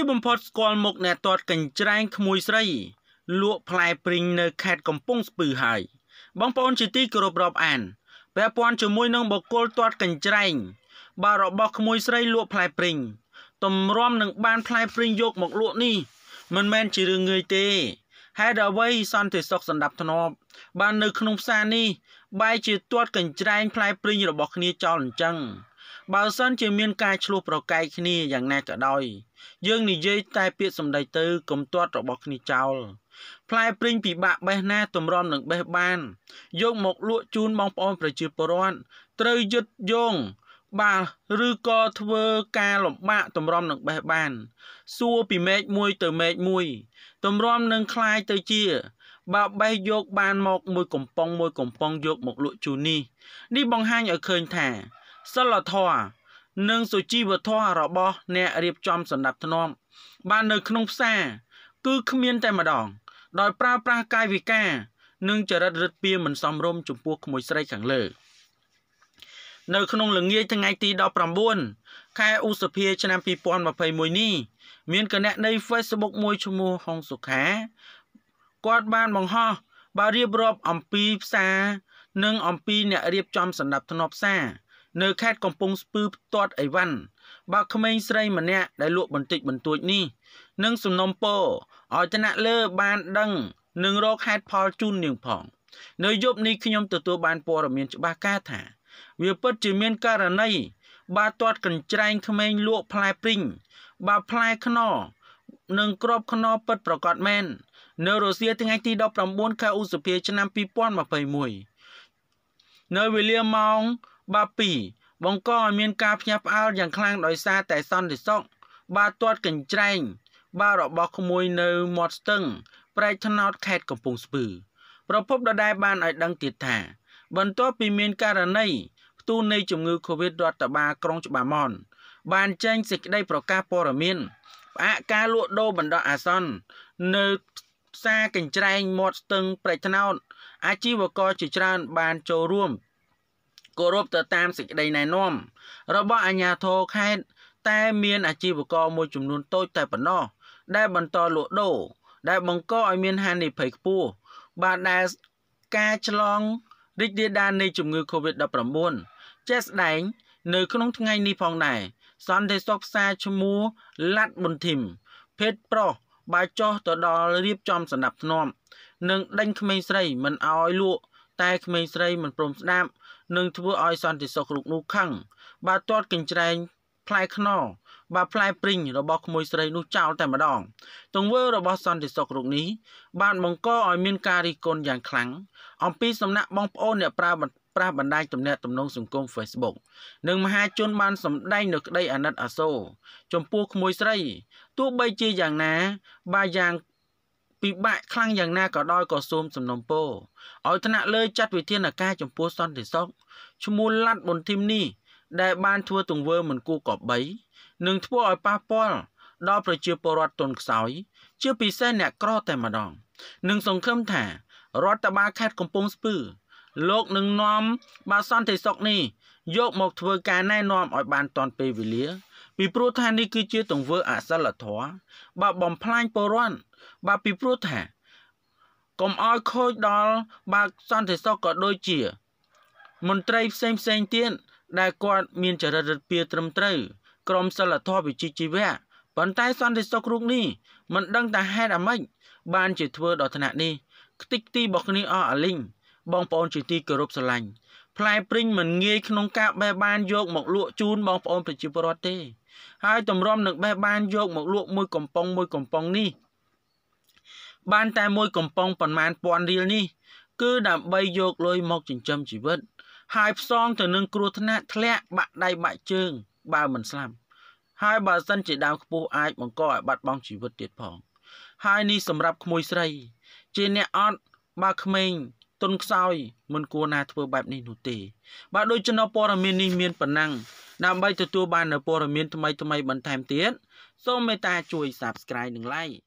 ទីបំផុតស្គាល់មុខអ្នកតាត់កញ្ច្រែងក្មួយស្រីលក់ផ្លែព្រីងនៅខេត្តកំពង់ស្ពឺហើយបងប្អូនជាទីគោរពរាប់អានពាក់ព័ន្ធជាមួយនឹងបកគលតាត់កញ្ច្រែងបាទរបស់ក្មួយស្រីលក់ផ្លែព្រីងតម្រាំនឹងបាន ផ្លែព្រីងយកមកលក់នេះមិនមែនជារឿងងាយទេហេតុអ្វីសន្តិសុខសម្ដាប់ធ្នាប់បាននៅក្នុងផ្សារនេះបែរជាទាត់កញ្ច្រែងផ្លែព្រីងរបស់គ្នាចោលអញ្ចឹងបើសិនជាមានការឆ្លោះប្រកែកគ្នាយ៉ាងណាក៏ដោយយើងនិយាយតែពាក្យសម្ដីទៅកុំទាត់របស់គ្នាចោលផ្លែព្រីងពិបាកបេះណាតម្រាំនឹងបេះបានយកមកលក់ជូនបងប្អូនប្រជាពលរដ្ឋត្រូវយឹតយងបាទឬក៏ធ្វើការលំបាកតម្រាំនឹងបេះបាន សួរពីមេឃមួយទៅមេឃមួយតម្រាំនឹងคลายទៅជាបើបេះយកបានមកមួយកំប៉ុងមួយកំប៉ុងយកមកលក់ជូននេះនេះបង្ហាញឲ្យឃើញថាសិលធម៌និងសុជីវធម៌របស់ អ្នករៀបចំសណ្ដាប់ធ្នាប់បាននៅ ក្នុងផ្សារគឺគ្មានតែម្ដង ដោយប្រើប្រាស់កាយវិការ និងចរិតរឹតពីមិនសមរម្យចំពោះក្មួយស្រីខាងលើ នៅ ក្នុងល្ងាចថ្ងៃទី19ខែឧសភា ឆ្នាំ2021នេះមានគណនី Facebook មួយឈ្មោះហុងសុខាគាត់បានបង្ហោះបើរៀបរាប់អំពីផ្សារនិងអំពីអ្នករៀបចំសណ្ដាប់ធ្នាប់ផ្សារនៅខេត្តកំពង់ស្ពឺផ្ទាត់អីវ៉ាន់បើក្មេងស្រីម្នាក់ដែលលក់បន្តិចបន្តួចនេះនឹងសំណុំពរឲ្យថ្នាក់លើ បានដឹងនឹងរកហេតុផលជូននាងផង នៅយប់នេះខ្ញុំទទួលបានព័ត៌មានច្បាស់កាលថា វាពិតជាមានករណីបាទទាត់កញ្ច្រែងក្មេងលក់ផ្លែព្រីងបាទផ្លែខ្នុរនិងក្របខ្នុរពិតប្រកបមែន នៅរុស្ស៊ីថ្ងៃទី19ខែឧសភាឆ្នាំ2021នៅវេលាម៉ោងបើ2បង្កឲ្យមានការភ្ញាក់ផ្អើលយ៉ាងខ្លាំងដោយសារតែសន្តិសុខបើទាត់កញ្ច្រែងបើរបស់ក្មួយនៅមាត់ស្ទឹង ប្រែកថ្នោតខេត្តកំពង់ស្ពឺ ប្រពន្ធដដែលបានឲ្យដឹងទៀតថា បន្ទាប់ពីមានករណីផ្ទុះនៃជំងឺ Covid រដ្ឋបាលក្រុងច្បារមន បានចេញសេចក្តីប្រកាសព័ត៌មានផ្អាកការលក់ដូរបណ្ដោះអាសន្ននៅផ្សារកញ្ច្រែងមាត់ស្ទឹងប្រែកថ្នោតអាជីវករជាច្រើន បានចូលរួមគោរពទៅតាមសេចក្តីណែនាំ របស់អាជ្ញាធរខេត្តតែមានអាជីវករមួយចំនួនតូចតែប៉ុណ្ណោះដែលបន្តលក់ដូរដែលបង្កឲ្យមានហានិភ័យខ្ពស់បាទដែលការឆ្លងរីករាលដាលនៃជំងឺ Covid-19 ជាក់ស្ដែង នៅក្នុងថ្ងៃនេះផងដែរសន្តិសុខផ្សារឈ្មោះឡាត់ប៊ុនធីម ភេទប្រុសបើចោះទៅដល់រៀបចំសម្ដាប់ធ្នាប់និងដេញក្មេងស្រីមិនអោយលក់តែក្មេងស្រីមិនព្រមស្ដាប់នឹងធ្វើឲ្យសន្តិសុខលោកនោះខឹងបើទាត់កញ្ច្រែងផ្លែខ្នងបើផ្លែព្រីងរបស់ក្មួយស្រី នោះចោលតែម្ដង ទង្វើរបស់សន្តិសុខរុកនេះបាន បង្កឲ្យមានការរិះគន់យ៉ាងខ្លាំងអំពីសំណាក់បងប្អូនអ្នកប្រើប្រាស់បណ្ដាញទំនាក់ទំនងសង្គម Facebook និងមហាជន បានសម្ដែងនៅក្តីអាណិត អាសូរចំពោះក្មួយស្រីទោះបីជាយ៉ាងណា បាយ៉ាងពិបាកខ្លាំងយ៉ាងណាក៏ដោយក៏សូមសំណូមពរឲ្យថ្នាក់លើចាត់វិធានការចំពោះសន្តិសុខឈ្មោះឡាត់ប៊ុនធីមនេះដែលបានធ្វើទង្វើមិនគួរគប្បីនឹងធ្វើឲ្យប៉ះពាល់ដល់ប្រជាពលរដ្ឋទុនខ្សោយជាពិសេសអ្នកក្រតែម្ដងនឹងសង្ឃឹមថារដ្ឋបាលខេត្តកំពង់ស្ពឺលោកនឹងនាំបាសន្តិសុខនេះយកមកធ្វើការណែនាំឲ្យបានទាន់ពេលវេលាពីព្រោះថានេះគឺជាទង្វើអសិលធម៌បើបំផ្លាញពលរដ្ឋបើពីព្រោះថាកុំឲ្យខូចដល់បើសន្តិសុខក៏ដូចជាមន្ត្រីផ្សេងផ្សេងទៀតដែលគាត់មានចរិតរិទ្ធិពាត្រឹមត្រូវក្រមសិលធម៌វិជ្ជាជីវៈប៉ុន្តែសន្តិសុខរូបនេះមិនដឹង តែហេតុអ្វីបានជាធ្វើដល់ថ្នាក់នេះខ្ទេចខ្ទីរបស់គ្នាអស់អលីងបងប្អូនជាទីគោរពស្រឡាញ់ផ្លែព្រីងមិនងាយក្នុងការបេះបានយកមកលក់ជូនបងប្អូនប្រជាពលរដ្ឋទេ ហើយតម្រាំនឹងបេះបានយក មកលក់មួយកំប៉ុងមួយកំប៉ុងនេះបានតែមួយកំប៉ុងប្រមាណពាន់រៀលនេះគឺដើម្បីយកលុយមកចិញ្ចឹមជីវិតហើយផ្សងទៅនឹងគ្រោះថ្នាក់ធ្លាក់បាក់ដៃបាក់ជើង បើមិនស្លាប់ហើយបើសិនជាដើមខ្ពស់អាចបង្កឲ្យបាត់បង់ជីវិតទៀតផងហើយនេះសម្រាប់ក្មួយស្រី ជាអ្នកអត់បើក្មេងទុនខ្សោយមិនគួរណាធ្វើបែបនេះនោះទេបាទដោយចំណព័ត៌មាននេះមានប៉ុណ្ណឹងដើម្បីទទួលបាននូវព័ត៌មានថ្មីៗបន្ថែមទៀតសូមមេត្តាជួយ Subscribe និង Like